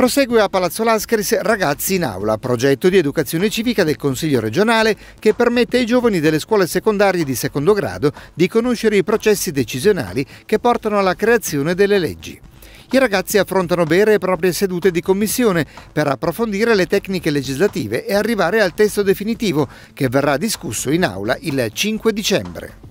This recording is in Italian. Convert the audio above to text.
Prosegue a Palazzo Lascaris Ragazzi in Aula, progetto di educazione civica del Consiglio regionale che permette ai giovani delle scuole secondarie di secondo grado di conoscere i processi decisionali che portano alla creazione delle leggi. I ragazzi affrontano vere e proprie sedute di commissione per approfondire le tecniche legislative e arrivare al testo definitivo che verrà discusso in aula il 5 dicembre.